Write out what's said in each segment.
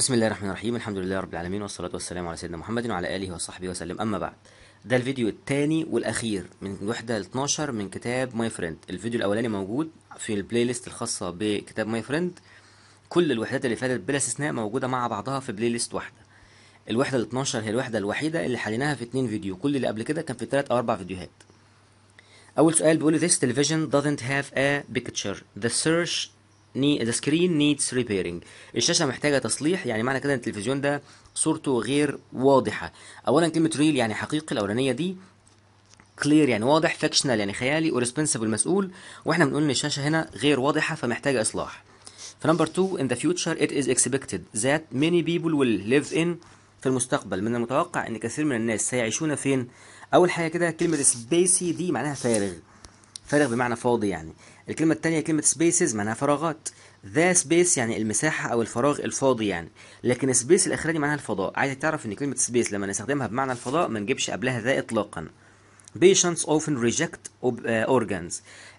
بسم الله الرحمن الرحيم الحمد لله رب العالمين والصلاة والسلام على سيدنا محمد وعلى آله وصحبه وسلم أما بعد ده الفيديو الثاني والأخير من وحدة 12 من كتاب ماي فريند الفيديو الأولاني موجود في البلاي ليست الخاصة بكتاب ماي فريند كل الوحدات اللي فاتت بلا استثناء موجودة مع بعضها في بلاي ليست واحدة الوحدة ال 12 هي الوحدة الوحيدة اللي حليناها في اثنين فيديو كل اللي قبل كده كان في ثلاث أو أربع فيديوهات أول سؤال بيقول this television doesn't have a picture the search ذا سكرين نيدز ريبيرنج الشاشه محتاجه تصليح يعني معنى كده ان التلفزيون ده صورته غير واضحه اولا كلمه ريل يعني حقيقي الاولانيه دي كلير يعني واضح فاكشنال يعني خيالي وريسبونسبل مسؤول واحنا بنقول ان الشاشه هنا غير واضحه فمحتاجه اصلاح فنمبر 2 in the future it is expected that many people will live in في المستقبل من المتوقع ان كثير من الناس سيعيشون فين اول حاجه كده كلمه سبيسي دي معناها فارغ فارغ بمعنى فاضي يعني الكلمة التانية كلمة spaces معناها فراغات ذا سبيس يعني المساحة أو الفراغ الفاضي يعني لكن سبيس الأخراني معناها الفضاء عايزك تعرف إن كلمة سبيس لما نستخدمها بمعنى الفضاء ما نجيبش قبلها ذا إطلاقا patients often reject آه، organs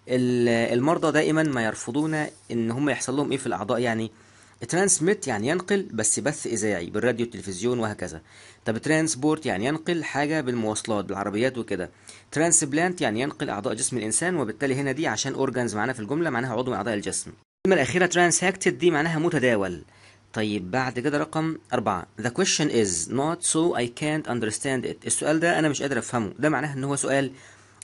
المرضى دائما ما يرفضون إن هم يحصل لهم إيه في الأعضاء يعني ترانسميت يعني ينقل بس بث إذاعي بالراديو التلفزيون وهكذا طب ترانسبورت يعني ينقل حاجة بالمواصلات بالعربيات وكده ترانسبلانت يعني ينقل أعضاء جسم الإنسان وبالتالي هنا دي عشان أورجانز معانا في الجملة معناها عضو من أعضاء الجسم الكلمة الأخيرة ترانساكتد دي معناها متداول طيب بعد كده رقم أربعة The question is not so I can't understand it السؤال ده أنا مش قادر أفهمه ده معناه إن هو سؤال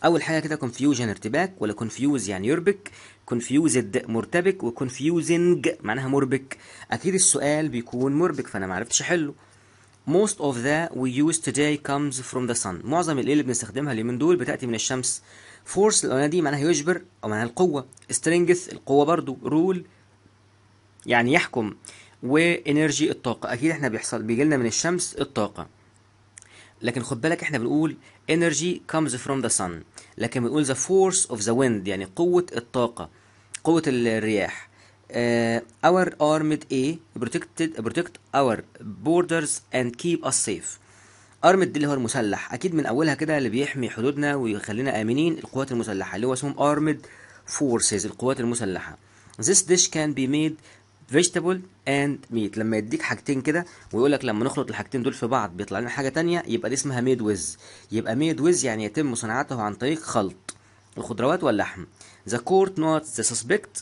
أول حاجة كده confusion ارتباك ولا confuse يعني يربك كونفيوزد مرتبك وكونفيوزنج معناها مربك اكيد السؤال بيكون مربك فانا ما عرفتش احله most of the we use today comes from the sun معظم الايه اللي بنستخدمها اليومين دول بتاتي من الشمس force الاولانيه دي معناها يجبر او معناها القوه strength القوه برضو rule يعني يحكم وانرجي الطاقه اكيد احنا بيحصل بيجي لنا من الشمس الطاقه لكن خد بالك احنا بنقول energy comes from the sun لكن بنقول the force of the wind يعني قوة الطاقة قوة الرياح uh, our armed A protected protect our borders and keep us safe ارمد اللي هو المسلح اكيد من اولها كده اللي بيحمي حدودنا ويخلينا امنين القوات المسلحه اللي هو اسمهم ارمد فورسز القوات المسلحه this dish can be made vegetable and meat لما يديك حاجتين كده ويقول لك لما نخلط الحاجتين دول في بعض بيطلع لنا حاجه ثانيه يبقى دي اسمها made with يبقى made with يعني يتم صناعته عن طريق خلط الخضروات واللحم The court notes the suspect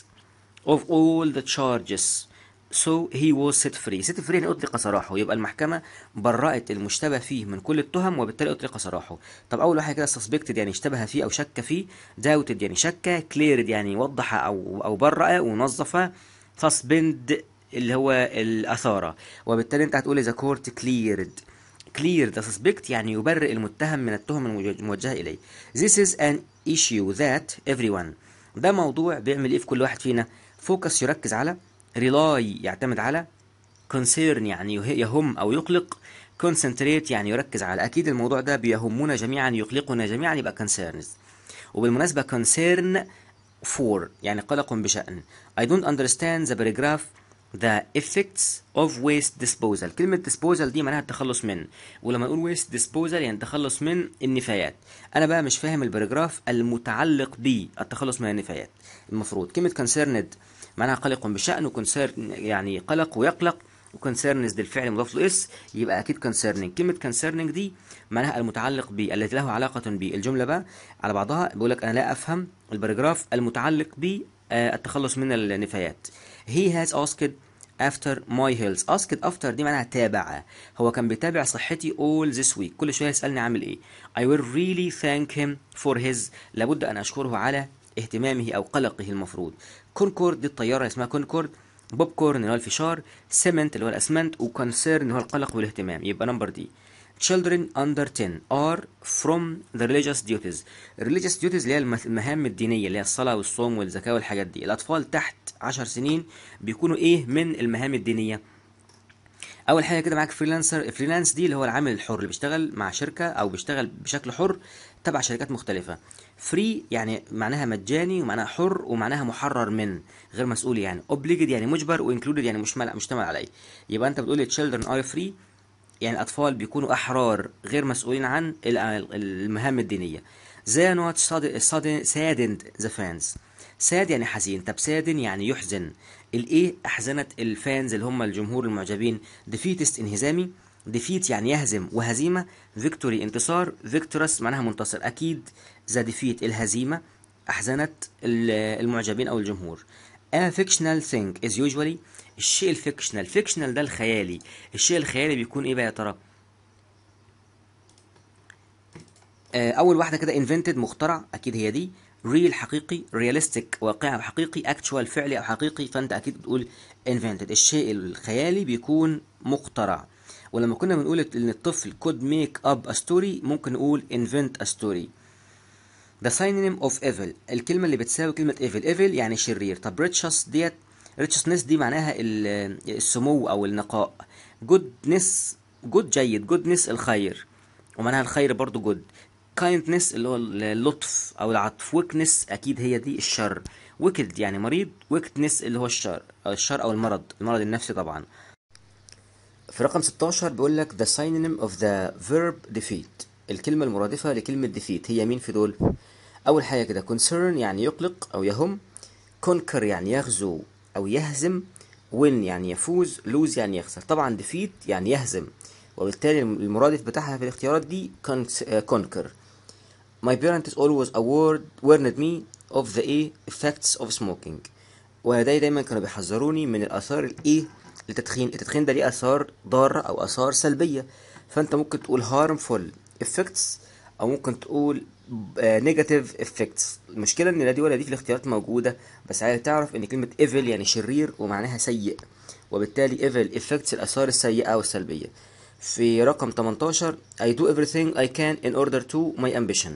of all the charges so he was set free set free يعني أطلق سراحه يبقى المحكمة برأت المشتبه فيه من كل التهم وبالتالي أطلق سراحه طب أول واحد كده suspected يعني اشتبه فيه أو شك فيه doubted يعني شك cleared يعني وضح أو أو برأ ونظف suspend اللي هو الأثارة وبالتالي أنت هتقول ذا كورت cleared clear the suspect يعني يبرئ المتهم من التهم الموجهة إليه. This is an issue that everyone وده موضوع بيعمل ايه في كل واحد فينا فوكس يركز على ريلاي يعتمد على كونسيرن يعني يهم او يقلق كونسنتريت يعني يركز على اكيد الموضوع ده بيهمنا جميعا يقلقنا جميعا يبقى كونسيرنز وبالمناسبه كونسيرن فور يعني قلق بشان I don't understand the paragraph the effects of waste disposal كلمة disposal دي معناها التخلص من ولما نقول waste disposal يعني التخلص من النفايات أنا بقى مش فاهم البراجراف المتعلق بالتخلص من النفايات المفروض كلمة concerned معناها قلق بشأن وconcern يعني قلق ويقلق وكونسيرنز دي الفعل مضاف له اس يبقى اكيد كونسيرنينج كلمه كونسيرنينج دي معناها المتعلق ب التي له علاقه بالجملة الجمله بقى على بعضها بيقول لك انا لا افهم البراجراف المتعلق ب آه، التخلص من النفايات he has asked after my health asked after دي معناها تابع هو كان بيتابع صحتي all this week كل شويه يسالني عامل ايه I will really thank him for his لابد ان اشكره على اهتمامه او قلقه المفروض كونكورد دي الطياره اسمها كونكورد بوب كورن اللي هو الفشار سيمنت اللي هو الاسمنت وكونسيرن اللي هو القلق والاهتمام يبقى نمبر دي children under 10 are from the religious duties religious duties اللي هي المهام الدينية اللي هي الصلاة والصوم والزكاة والحاجات دي الأطفال تحت 10 سنين بيكونوا إيه من المهام الدينية أول حاجة كده معاك فريلانسر فريلانس دي اللي هو العامل الحر اللي بيشتغل مع شركة أو بيشتغل بشكل حر تبع شركات مختلفة فري يعني معناها مجاني ومعناها حر ومعناها محرر من غير مسؤول يعني اوبليجد يعني مجبر وانكلودد يعني مش مشتمل عليه يبقى انت بتقول children are free يعني الأطفال بيكونوا أحرار غير مسؤولين عن المهام الدينية زي نوت سادند ذا فانز ساد يعني حزين طب سادن يعني يحزن الايه احزنت الفانز اللي هم الجمهور المعجبين ديفيتست انهزامي ديفيت يعني يهزم وهزيمه فيكتوري انتصار فيكتورس معناها منتصر اكيد ذا ديفيت الهزيمه احزنت المعجبين او الجمهور افكشنال ثينج از يوجوالي الشيء الفيكشنال الفيكشنال ده الخيالي الشيء الخيالي بيكون ايه بقى يا ترى آه، اول واحده كده انفنتد مخترع اكيد هي دي ريل حقيقي رياليستيك واقعي او حقيقي اكتشوال فعلي او حقيقي فانت اكيد بتقول انفنتد الشيء الخيالي بيكون مخترع ولما كنا بنقول ان الطفل could make up a story ممكن نقول invent a story The synonym of evil الكلمة اللي بتساوي كلمة evil evil يعني شرير طب ريتشس ديت ريتشسنس دي معناها السمو او النقاء جودنس جود جيد جودنس الخير ومعناها الخير برضو جود كايندنس اللي هو اللطف او العطف ويكنس اكيد هي دي الشر ويكد يعني مريض ويكنس اللي هو الشر أو الشر او المرض المرض النفسي طبعا في رقم 16 بيقول لك the synonym of the verb defeat الكلمة المرادفة لكلمة defeat هي مين في دول؟ أول حاجة كده concern يعني يقلق أو يهم conquer يعني يغزو أو يهزم وين يعني يفوز لوز يعني يخسر طبعا ديفيت يعني يهزم وبالتالي المرادف بتاعها في الاختيارات دي آه، conquer My parents always اورد warned me of the ايه effects of smoking والدي دايما كانوا بيحذروني من الآثار الإيه للتدخين التدخين ده ليه آثار ضارة أو آثار سلبية فأنت ممكن تقول harmful effects أو ممكن تقول نيجاتيف آه، افكتس المشكله ان لا دي ولا دي في الاختيارات موجوده بس عايز تعرف ان كلمه ايفل يعني شرير ومعناها سيء وبالتالي ايفل افكتس الاثار السيئه والسلبيه في رقم 18 I do everything I can in order to my ambition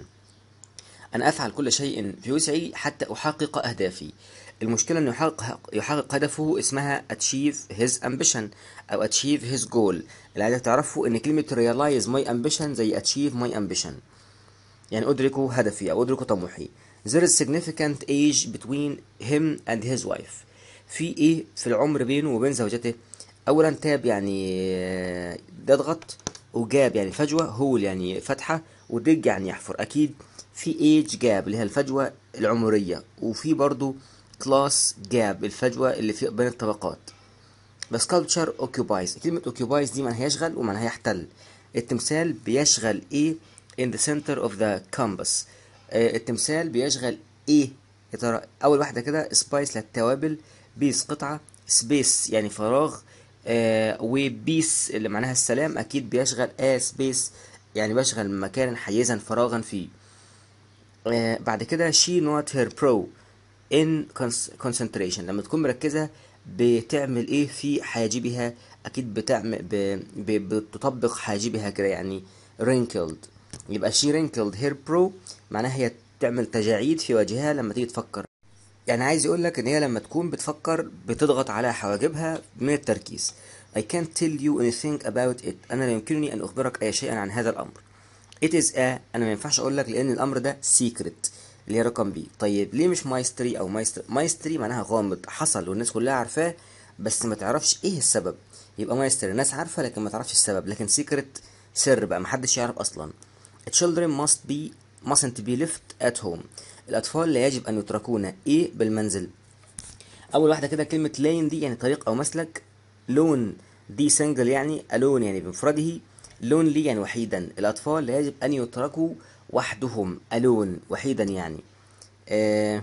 أنا أفعل كل شيء في وسعي حتى أحقق أهدافي المشكلة أن يحقق, يحقق هدفه اسمها achieve his ambition أو achieve his goal اللي عايزك تعرفه أن كلمة realize my ambition زي achieve my ambition يعني أدركوا هدفي أو أدركوا طموحي there is significant age between him and his wife في إيه في العمر بينه وبين زوجته أولا تاب يعني ده آه، ضغط وجاب يعني فجوة هول يعني فتحة ودج يعني يحفر أكيد في age جاب اللي هي الفجوة العمرية وفي برضو كلاس جاب الفجوة اللي في بين الطبقات بس كالتشر occupies كلمة occupies دي معناها يشغل ومعناها يحتل التمثال بيشغل ايه in the center of the compass آه، التمثال بيشغل ايه يا ترى اول واحده كده سبايس للتوابل بيس قطعه سبيس يعني فراغ آه وبيس اللي معناها السلام اكيد بيشغل ا سبيس يعني بيشغل مكانا حيزا فراغا فيه آه بعد كده شي نوت هير برو ان concentration لما تكون مركزه بتعمل ايه في حاجبها اكيد بتعمل ب... ب... بتطبق حاجبها كده يعني wrinkled يبقى شي رينكلد هير برو معناها هي تعمل تجاعيد في وجهها لما تيجي تفكر يعني عايز يقول لك ان هي لما تكون بتفكر بتضغط على حواجبها من التركيز I can't tell you anything about it انا لا يمكنني ان اخبرك اي شيء عن هذا الامر it is a انا ما ينفعش اقول لك لان الامر ده secret اللي هي رقم بي طيب ليه مش مايستري او مايستري مايستري معناها غامض حصل والناس كلها عارفاه بس ما تعرفش ايه السبب يبقى مايستري الناس عارفه لكن ما تعرفش السبب لكن سيكرت سر بقى محدش يعرف اصلا children must be mustn't be left at home الأطفال لا يجب أن يتركون إيه بالمنزل أول واحدة كده كلمة لين دي يعني طريق أو مسلك لون دي سنجل يعني ألون يعني بمفرده لون لي يعني وحيدا الأطفال لا يجب أن يتركوا وحدهم ألون وحيدا يعني آه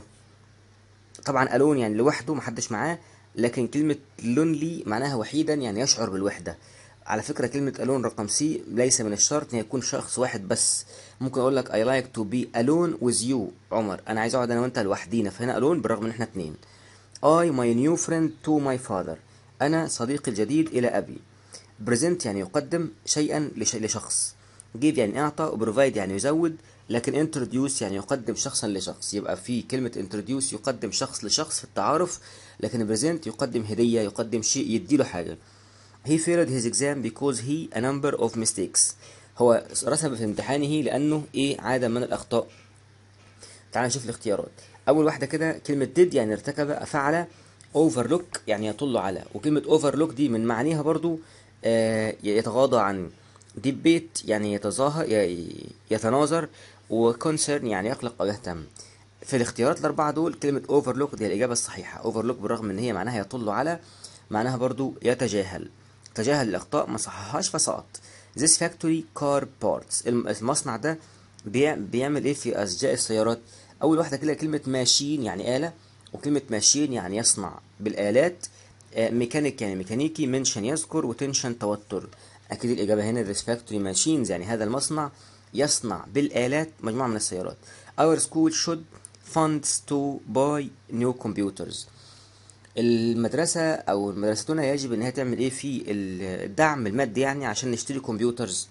طبعا ألون يعني لوحده محدش معاه لكن كلمة لونلي معناها وحيدا يعني يشعر بالوحدة على فكرة كلمة alone رقم سي ليس من الشرط ان يكون شخص واحد بس ممكن اقول لك I like to be alone with you عمر انا عايز اقعد انا وانت لوحدينا فهنا alone بالرغم ان احنا اتنين I my new friend to my father انا صديقي الجديد الى ابي present يعني يقدم شيئا لشخص give يعني اعطى provide يعني يزود لكن introduce يعني يقدم شخصا لشخص يبقى في كلمة introduce يقدم شخص لشخص في التعارف لكن present يقدم هدية يقدم شيء يديله حاجة He failed his exam because he a number of mistakes هو رسب في امتحانه لأنه إيه عادة من الأخطاء تعال نشوف الاختيارات أول واحدة كده كلمة did يعني ارتكب فعل overlook يعني يطل على وكلمة overlook دي من معانيها برضو آه يتغاضى عن debate يعني يتظاهر يتناظر وكونسرن يعني يقلق أو يهتم في الاختيارات الأربعة دول كلمة overlook دي الإجابة الصحيحة overlook بالرغم إن هي معناها يطل على معناها برضو يتجاهل تجاهل الأخطاء ما صححهاش فسقط this factory car parts المصنع ده بيعمل ايه في أشجاء السيارات أول واحدة كده كلمة ماشين يعني آلة وكلمة ماشين يعني يصنع بالآلات آه، ميكانيك يعني ميكانيكي منشن يذكر وتنشن توتر أكيد الإجابة هنا this factory machines يعني هذا المصنع يصنع بالآلات مجموعة من السيارات our school should funds to buy new computers المدرسة أو مدرستنا يجب إن هي تعمل إيه في الدعم المادي يعني عشان نشتري كمبيوترز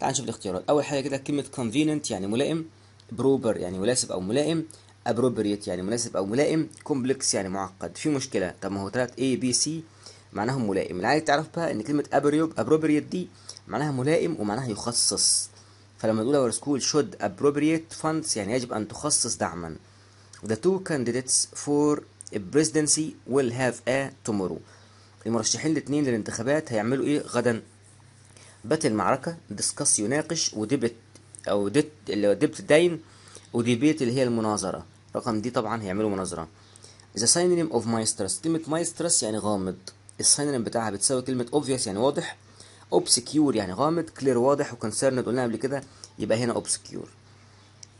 تعال نشوف الاختيارات أول حاجة كده كلمة convenient يعني ملائم بروبر يعني مناسب أو ملائم appropriate يعني مناسب أو ملائم complex يعني معقد في مشكلة طب ما هو تلات A B C معناهم ملائم اللي عايز تعرف بقى إن كلمة appropriate دي معناها ملائم ومعناها يخصص فلما نقول our school should appropriate funds يعني يجب أن تخصص دعما The two candidates for البريزيدنسي ويل هاف ا تومورو المرشحين الاثنين للانتخابات هيعملوا ايه غدا بات المعركة ديسكاس يناقش وديبت او ديت اللي هو ديبت داين وديبيت اللي هي المناظرة رقم دي طبعا هيعملوا مناظرة ذا ساينونيم اوف مايسترس كلمة مايسترس يعني غامض الساينونيم بتاعها بتساوي كلمة اوبفيوس يعني واضح اوبسكيور يعني غامض كلير واضح وكونسيرن قلنا قبل كده يبقى هنا اوبسكيور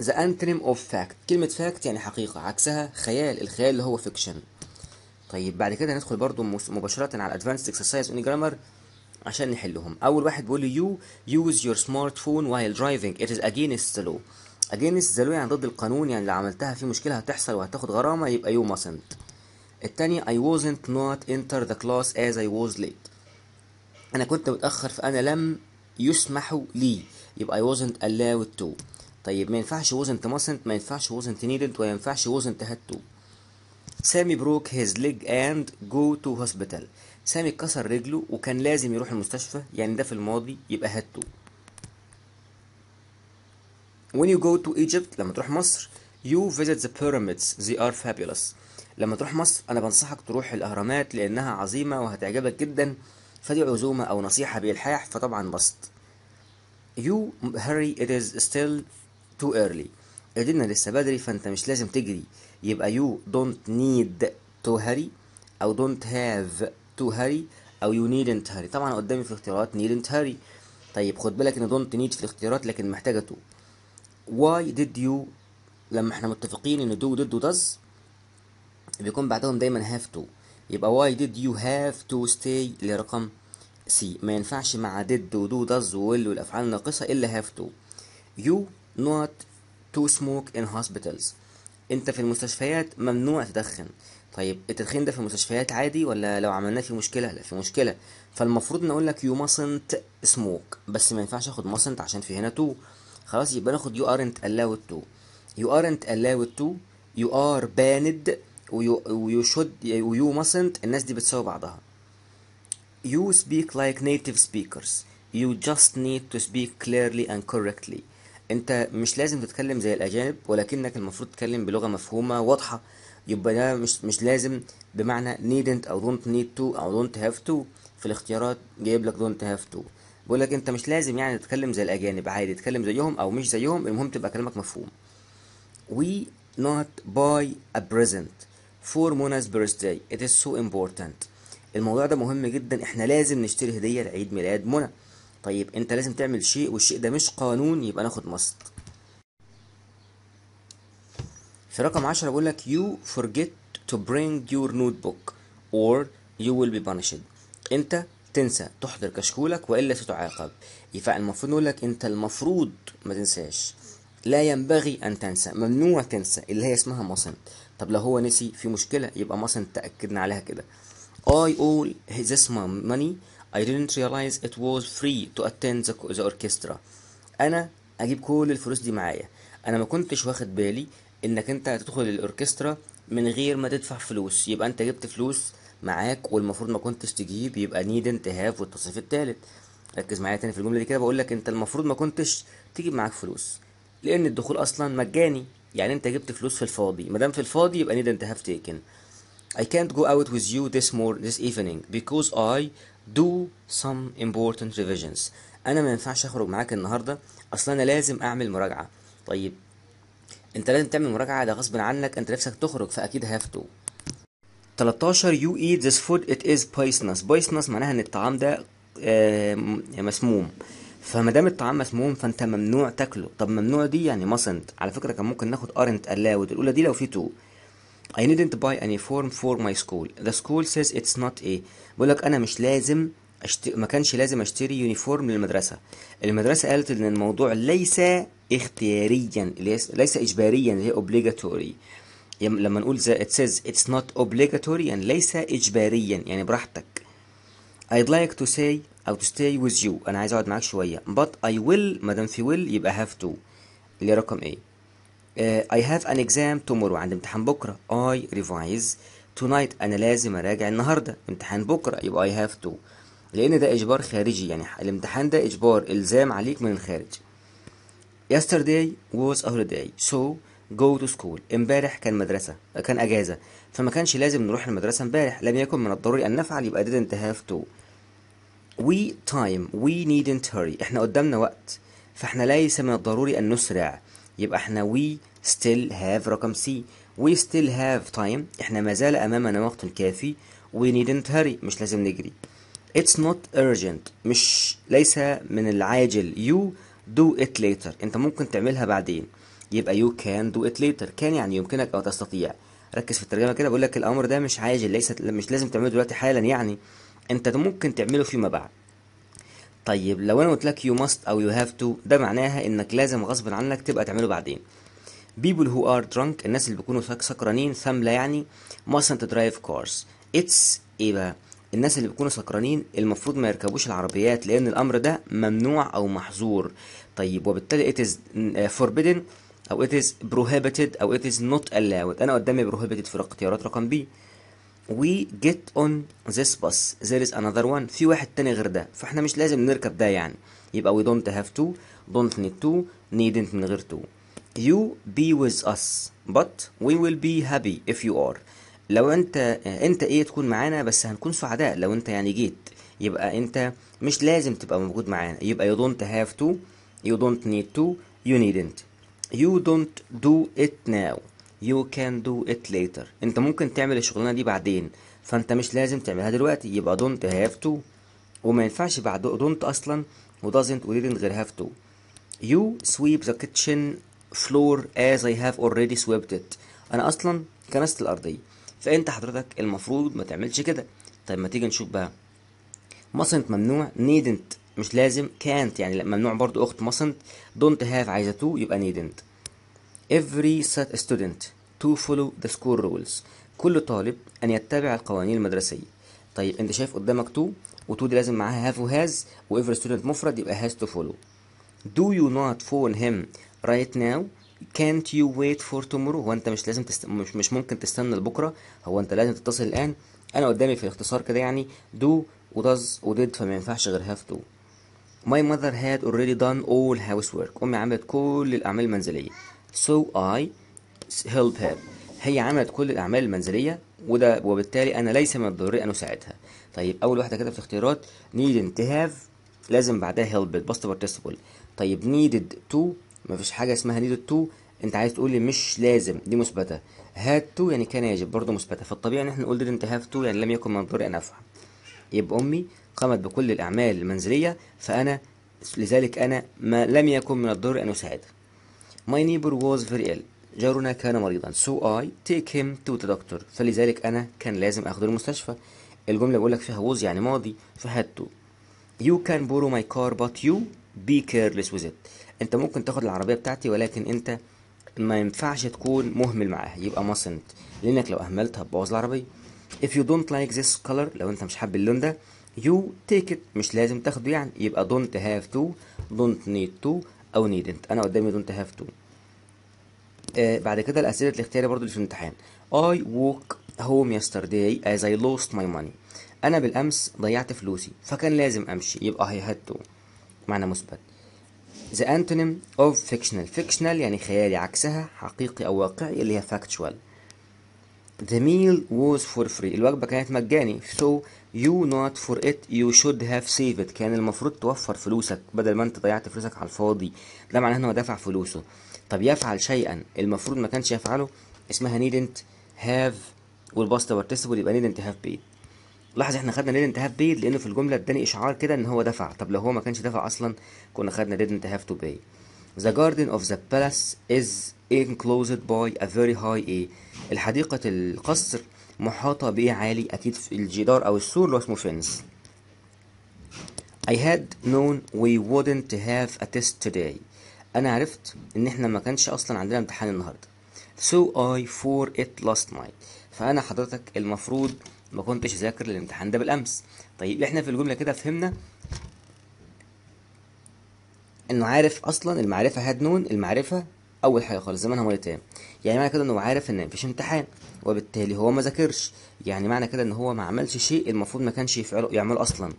ذا انتنم اوف فاكت كلمه فاكت يعني حقيقه عكسها خيال الخيال اللي هو فيكشن طيب بعد كده هندخل برضو مباشره على advanced اكسرسايز in جرامر عشان نحلهم اول واحد بيقول لي يو يوز يور سمارت فون وايل درايفنج ات از اجينست law لو اجينست ذا لو يعني ضد القانون يعني لو عملتها في مشكله هتحصل وهتاخد غرامه يبقى يو ماسنت التانية I wasn't not enter the class as I was late أنا كنت متأخر فأنا لم يسمح لي يبقى I wasn't allowed to طيب ما ينفعش wasn't mustn't ما ينفعش wasn't needed وما ينفعش wasn't had to سامي بروك his leg and go to hospital سامي كسر رجله وكان لازم يروح المستشفى يعني ده في الماضي يبقى had to when you go to Egypt لما تروح مصر you visit the pyramids they are fabulous لما تروح مصر انا بنصحك تروح الاهرامات لانها عظيمه وهتعجبك جدا فدي عزومه او نصيحه بالحاح فطبعا بسط you hurry it is still too early قدرنا لسه بدري فانت مش لازم تجري يبقى you don't need to hurry او don't have to hurry او you needn't hurry طبعا قدامي في اختيارات needn't hurry طيب خد بالك ان don't need في الاختيارات لكن محتاجه to why did you لما احنا متفقين ان do did و does بيكون بعدهم دايما have to يبقى why did you have to stay لرقم سي ما ينفعش مع did و do does will والافعال الناقصه الا have to you not to smoke in hospitals انت في المستشفيات ممنوع تدخن طيب التدخين ده في المستشفيات عادي ولا لو عملناه في مشكله لا في مشكله فالمفروض نقول لك يو mustn't سموك بس ما ينفعش اخد mustn't عشان في هنا تو خلاص يبقى ناخد يو ارنت allowed to يو ارنت allowed to يو ار باند ويو شود ويو mustn't الناس دي بتساوي بعضها You speak like native speakers. You just need to speak clearly and correctly. انت مش لازم تتكلم زي الاجانب ولكنك المفروض تتكلم بلغه مفهومه واضحه يبقى ده مش مش لازم بمعنى needn't او don't need to او don't have to في الاختيارات جايب لك don't have to بيقول لك انت مش لازم يعني تتكلم زي الاجانب عادي تتكلم زيهم او مش زيهم المهم تبقى كلامك مفهوم we not buy a present for Mona's birthday it is so important الموضوع ده مهم جدا احنا لازم نشتري هديه لعيد ميلاد منى طيب انت لازم تعمل شيء والشيء ده مش قانون يبقى ناخد ماست في رقم عشرة بقول لك you forget to bring your notebook or you will be punished انت تنسى تحضر كشكولك والا ستعاقب فالمفروض نقول لك انت المفروض ما تنساش لا ينبغي ان تنسى ممنوع تنسى اللي هي اسمها مصن طب لو هو نسي في مشكله يبقى مصن تاكدنا عليها كده I owe this money I didn't realize it was free to attend the, the orchestra أنا أجيب كل الفلوس دي معايا أنا ما كنتش واخد بالي إنك أنت هتدخل الأوركسترا من غير ما تدفع فلوس يبقى أنت جبت فلوس معاك والمفروض ما كنتش تجيب يبقى نيدنت هاف have والتصريف التالت ركز معايا تاني في الجملة دي كده بقول لك أنت المفروض ما كنتش تجيب معاك فلوس لأن الدخول أصلا مجاني يعني أنت جبت فلوس في الفاضي ما دام في الفاضي يبقى نيدنت هاف have taken I can't go out with you this more this evening because I do some important revisions انا ما ينفعش اخرج معاك النهارده اصل انا لازم اعمل مراجعه طيب انت لازم تعمل مراجعه ده غصب عنك انت نفسك تخرج فاكيد هاف تو 13 you eat this food it is poisonous poisonous معناها ان الطعام ده مسموم فما دام الطعام مسموم فانت ممنوع تاكله طب ممنوع دي يعني mustn't على فكره كان ممكن ناخد aren't allowed الاولى دي لو في تو I needn't buy any uniform for my school. The school says it's not a. بقولك أنا مش لازم أشت... ما كانش لازم أشتري يونيفورم للمدرسة. المدرسة قالت إن الموضوع ليس اختياريا ليس, ليس إجباريا هي obligatory. لما نقول it says it's not obligatory يعني ليس إجباريا يعني براحتك. I'd like to say أو to stay with you أنا عايز أقعد معاك شوية. But I will ما دام في will يبقى have to. اللي رقم إيه؟ آه، I have an exam tomorrow عندي امتحان بكره I revise tonight انا لازم اراجع النهارده امتحان بكره يبقى I have to لان ده اجبار خارجي يعني الامتحان ده اجبار الزام عليك من الخارج yesterday was a holiday so go to school امبارح كان مدرسة كان اجازة فما كانش لازم نروح المدرسة امبارح لم يكن من الضروري ان نفعل يبقى didn't have to we time we needn't hurry احنا قدامنا وقت فاحنا ليس من الضروري ان نسرع يبقى احنا وي ستيل هاف رقم سي وي ستيل هاف تايم احنا ما زال امامنا وقت كافي وي needn't هري مش لازم نجري It's not urgent مش ليس من العاجل You do it later انت ممكن تعملها بعدين يبقى you can do it later كان يعني يمكنك او تستطيع ركز في الترجمه كده بقول لك الامر ده مش عاجل ليس مش لازم تعمله دلوقتي حالا يعني انت ممكن تعمله فيما بعد طيب لو انا قلت لك يو ماست او يو هاف تو ده معناها انك لازم غصب عنك تبقى تعمله بعدين people who are drunk الناس اللي بيكونوا سكرانين ثملة يعني mustn't drive cars it's ايه بقى الناس اللي بيكونوا سكرانين المفروض ما يركبوش العربيات لان الامر ده ممنوع او محظور طيب وبالتالي it is forbidden او it is prohibited او it is not allowed انا قدامي prohibited في الاختيارات رقم بي we get on this bus there is another one في واحد تاني غير ده فاحنا مش لازم نركب ده يعني يبقى we don't have to don't need to needn't من غير to you be with us but we will be happy if you are لو انت انت ايه تكون معانا بس هنكون سعداء لو انت يعني جيت يبقى انت مش لازم تبقى موجود معانا يبقى you don't have to you don't need to you needn't you don't do it now يو كان دو ات ليتر انت ممكن تعمل الشغلانه دي بعدين فانت مش لازم تعملها دلوقتي يبقى دونت هاف تو وما ينفعش بعد دونت اصلا ودازنت وديدنت غير هاف تو يو سويب ذا كيتشن فلور از اي هاف اوريدي سويبت ات انا اصلا كنست الارضيه فانت حضرتك المفروض ما تعملش كده طيب ما تيجي نشوف بقى مصنت ممنوع نيدنت مش لازم كانت يعني ممنوع برضو اخت مصنت دونت هاف عايزه تو يبقى نيدنت every student to follow the school rules كل طالب أن يتبع القوانين المدرسية طيب أنت شايف قدامك تو وتو دي لازم معاها have و has و every student مفرد يبقى has to follow do you not phone him right now can't you wait for tomorrow هو انت مش لازم تست... مش, مش ممكن تستنى لبكره هو انت لازم تتصل الان انا قدامي في الاختصار كده يعني do وداز وديد فما ينفعش غير هاف تو ماي ماذر هاد اوريدي دان اول هاوس ورك امي عملت كل الاعمال المنزليه So I help her هي عملت كل الأعمال المنزلية وده وبالتالي أنا ليس من الضروري أن أساعدها طيب أول واحدة كده في الاختيارات needn't have لازم بعدها help بس participle طيب needed to مفيش حاجة اسمها needed to أنت عايز تقول لي مش لازم دي مثبتة had to يعني كان يجب برضه مثبتة فالطبيعي إن احنا نقول didn't have to يعني لم يكن من الضروري أن أفعل يبقى أمي قامت بكل الأعمال المنزلية فأنا لذلك أنا ما لم يكن من الضروري أن أساعدها My neighbor was very ill. جارنا كان مريضا. So I take him to the doctor. فلذلك أنا كان لازم أخده المستشفى. الجملة بقول لك فيها was يعني ماضي تو. You can borrow my car but you be careless with it. أنت ممكن تاخد العربية بتاعتي ولكن أنت ما ينفعش تكون مهمل معاها يبقى مصنت لأنك لو أهملتها هتبوظ العربية. If you don't like this color لو أنت مش حابب اللون ده you take it مش لازم تاخده يعني يبقى don't have to don't need to أو needn't أنا قدامي don't have to آه بعد كده الاسئله الاختياري برضو اللي في الامتحان اي ووك هوم يسترداي از اي لوست ماي ماني انا بالامس ضيعت فلوسي فكان لازم امشي يبقى هي had تو معنى مثبت the antonym of fictional fictional يعني خيالي عكسها حقيقي او واقعي اللي هي factual the meal was for free الوجبة كانت مجاني so you not for it you should have saved it كان المفروض توفر فلوسك بدل ما انت ضيعت فلوسك على الفاضي ده معناه هو دفع فلوسه طب يفعل شيئا المفروض ما كانش يفعله اسمها needn't have والباست بارتيسيبل يبقى needn't have paid لاحظ احنا خدنا needn't have paid لانه في الجمله اداني اشعار كده ان هو دفع طب لو هو ما كانش دفع اصلا كنا خدنا didn't have to pay the garden of the palace is enclosed by a very high a الحديقه القصر محاطه بايه عالي اكيد في الجدار او السور اللي اسمه فينس I had known we wouldn't have a test today انا عرفت ان احنا ما كانش اصلا عندنا امتحان النهارده so I for it last night فانا حضرتك المفروض ما كنتش ذاكر للامتحان ده بالامس طيب احنا في الجمله كده فهمنا انه عارف اصلا المعرفه هاد نون المعرفه اول حاجه خالص زمانها مرتين يعني معنى كده انه عارف ان مفيش امتحان وبالتالي هو ما ذاكرش يعني معنى كده ان هو ما عملش شيء المفروض ما كانش يفعله يعمله اصلا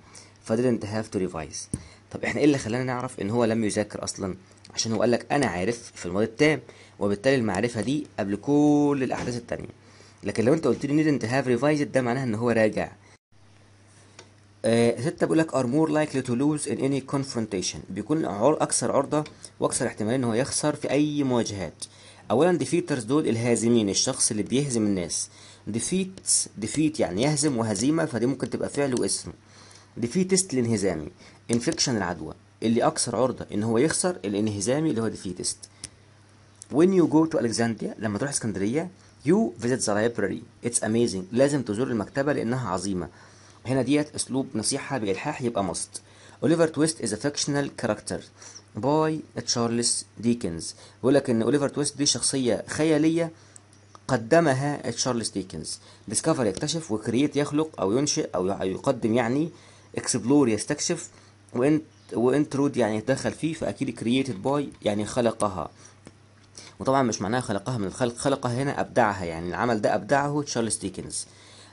انت هاف تو ريفايز طب احنا ايه اللي خلانا نعرف ان هو لم يذاكر اصلا عشان هو قال لك انا عارف في الماضي التام وبالتالي المعرفه دي قبل كل الاحداث التانية لكن لو انت قلت لي نيدنت هاف ريفايزد ده معناها ان هو راجع آه ستة بيقول لك are more likely to lose in any confrontation بيكون أكثر عرضة وأكثر احتمال إن هو يخسر في أي مواجهات أولا ديفيترز دول الهازمين الشخص اللي بيهزم الناس ديفيت ديفيت يعني يهزم وهزيمة فدي ممكن تبقى فعل واسم ديفيتست الانهزامي انفكشن العدوى اللي اكثر عرضه ان هو يخسر الانهزامي اللي هو ديفيتست when you go to Alexandria لما تروح اسكندريه you visit the library it's amazing لازم تزور المكتبه لانها عظيمه هنا ديت اسلوب نصيحه بالحاح يبقى ماست اوليفر تويست از ا فيكشنال كاركتر باي تشارلز ديكنز بيقول لك ان اوليفر تويست دي شخصيه خياليه قدمها تشارلز ديكنز ديسكفر يكتشف وكرييت يخلق او ينشئ او يقدم يعني اكسبلور يستكشف وانت وانترود يعني دخل فيه فاكيد كرييتد باي يعني خلقها وطبعا مش معناها خلقها من الخلق خلقها هنا ابدعها يعني العمل ده ابدعه تشارلز ديكنز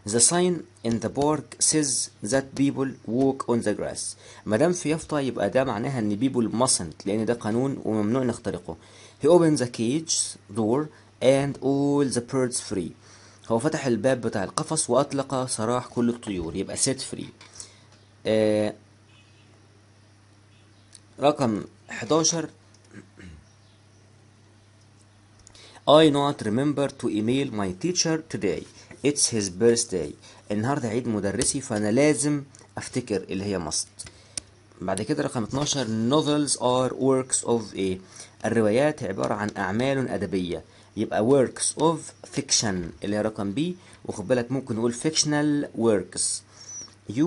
The sign in the park says that people walk on the grass. ما دام في يافطة يبقى ده معناها ان people mustn't لان ده قانون وممنوع نخترقه. He opened the cage door and all the birds free. هو فتح الباب بتاع القفص واطلق سراح كل الطيور يبقى set free. آه، رقم 11 I not remember to email my teacher today it's his birthday النهارده عيد مدرسي فانا لازم افتكر اللي هي must. بعد كده رقم 12 novels are works of a الروايات عبارة عن أعمال أدبية يبقى works of fiction اللي هي رقم بي وخد بالك ممكن نقول fictional works you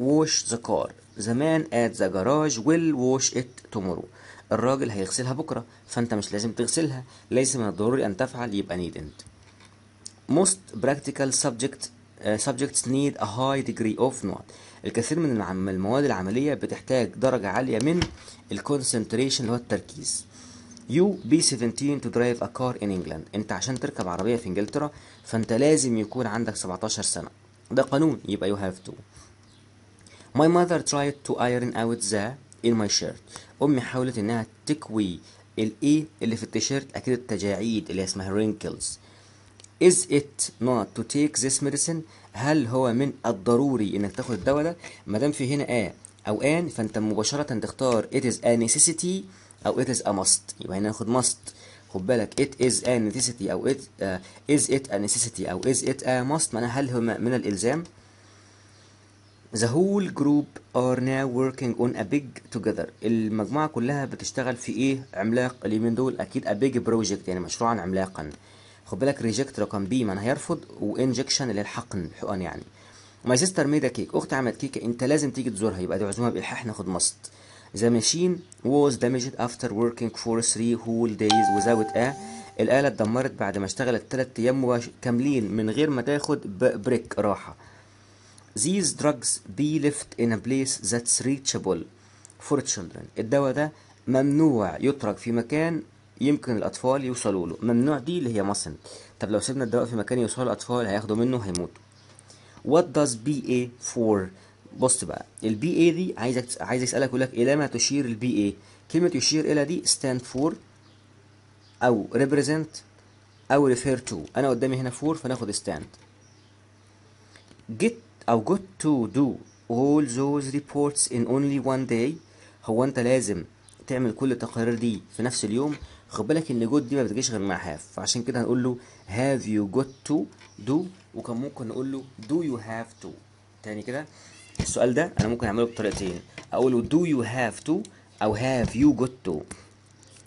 wash the car زمان at the garage will wash it tomorrow الراجل هيغسلها بكره فانت مش لازم تغسلها ليس من الضروري ان تفعل يبقى needn't most practical subject uh, subjects need a high degree of not الكثير من المواد العملية بتحتاج درجة عالية من الكونسنتريشن اللي هو التركيز you be 17 to drive a car in England انت عشان تركب عربية في انجلترا فانت لازم يكون عندك 17 سنة ده قانون يبقى you have to My mother tried to iron out the in my shirt أمي حاولت إنها تكوي الإيه e اللي في التيشيرت أكيد التجاعيد اللي اسمها wrinkles Is it not to take this medicine هل هو من الضروري إنك تاخد الدواء ده ما دام في هنا آ أو آن فأنت مباشرة تختار it is a necessity أو it is a must يبقى هنا ناخد must خد بالك it is a necessity أو it uh, is it a necessity أو is it a must معناها هل هو من الإلزام The whole group are now working on a big together المجموعة كلها بتشتغل في ايه عملاق اليومين دول اكيد a big project يعني مشروعا عملاقا خد بالك ريجكت رقم بي معناها هيرفض وانجكشن للحقن الحقن يعني ماي سيستر ميدا كيك اختي عملت كيكه انت لازم تيجي تزورها يبقى دي عزومه بالحاح ناخد مصد The machine was damaged after working for three whole days without a الآلة اتدمرت بعد ما اشتغلت ثلاث أيام كاملين من غير ما تاخد بريك راحة these drugs be left in a place that's reachable for children الدواء ده ممنوع يترك في مكان يمكن الأطفال يوصلوا له ممنوع دي اللي هي مصن طب لو سيبنا الدواء في مكان يوصلوا الأطفال هياخدوا منه هيموتوا what does BA for بص بقى البي اي دي عايزك عايز اسالك يقول لك الى إيه ما تشير البي اي كلمه يشير الى دي stand for او represent او refer to انا قدامي هنا for فناخد stand get او got to do all those reports in only one day هو انت لازم تعمل كل التقارير دي في نفس اليوم خد بالك ان جود دي ما بتجيش غير مع هاف فعشان كده هنقول له have you جوت to do وكان ممكن نقول له do you have to تاني كده السؤال ده انا ممكن اعمله بطريقتين اقول له do you have to او have you جوت to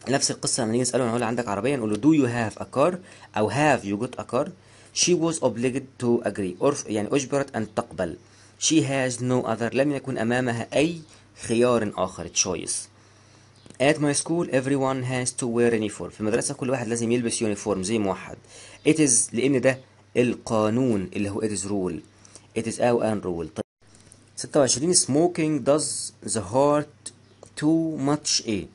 نفس القصه لما نيجي نساله هنقول عندك عربيه نقول له do you have a car او have you got a car she was obliged to agree أرف يعني أجبرت أن تقبل she has no other لم يكن أمامها أي خيار آخر choice At my school everyone has to wear uniform في المدرسة كل واحد لازم يلبس يونيفورم زي موحد It is لأن ده القانون اللي هو it is rule It is our own rule طيب 26 smoking does the heart too much a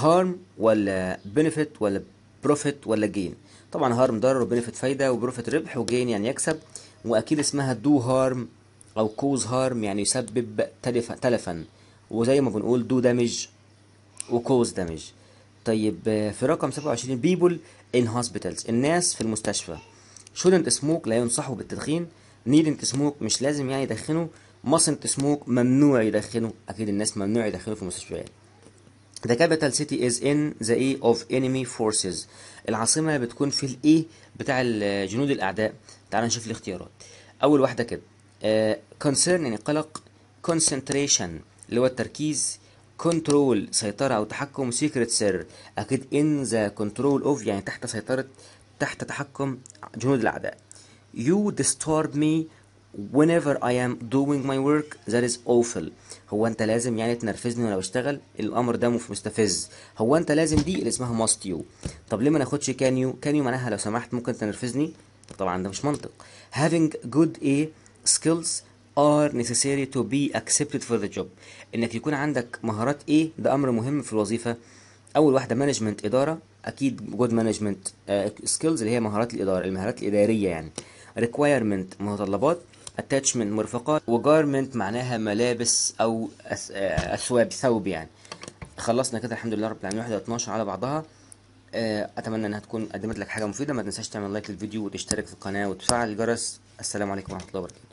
harm ولا benefit ولا profit ولا gain طبعا هارم ضرر وبنفت فايده وبروفيت ربح وجين يعني يكسب واكيد اسمها دو هارم او كوز هارم يعني يسبب تلفا تلفا وزي ما بنقول دو دامج وكوز دامج طيب آه، في رقم 27 بيبول ان هوسبيتالز الناس في المستشفى شودنت سموك لا ينصحوا بالتدخين نيدنت سموك مش لازم يعني يدخنوا مصنت سموك ممنوع يدخنوا اكيد الناس ممنوع يدخنوا في المستشفيات The capital city is in the A of enemy forces العاصمة بتكون في الإي بتاع جنود الأعداء تعال نشوف الاختيارات أول واحدة كده آه، concern يعني قلق concentration اللي هو التركيز control سيطرة أو تحكم secret sir أكيد in the control of يعني تحت سيطرة تحت تحكم جنود الأعداء you disturb me whenever I am doing my work that is awful هو انت لازم يعني تنرفزني وانا بشتغل الامر ده مستفز هو انت لازم دي اللي اسمها must you طب ليه ما ناخدش can you can you معناها لو سمحت ممكن تنرفزني طبعا ده مش منطق having good A skills are necessary to be accepted for the job انك يكون عندك مهارات ايه ده امر مهم في الوظيفه اول واحده مانجمنت اداره اكيد جود مانجمنت سكيلز اللي هي مهارات الاداره المهارات الاداريه يعني ريكوايرمنت متطلبات اتاتشمنت مرفقات وجارمنت معناها ملابس او اثواب آه، ثوب يعني خلصنا كده الحمد لله رب العالمين 12 على بعضها آه، اتمنى انها تكون قدمت لك حاجه مفيده ما تنساش تعمل لايك للفيديو وتشترك في القناه وتفعل الجرس السلام عليكم ورحمه الله وبركاته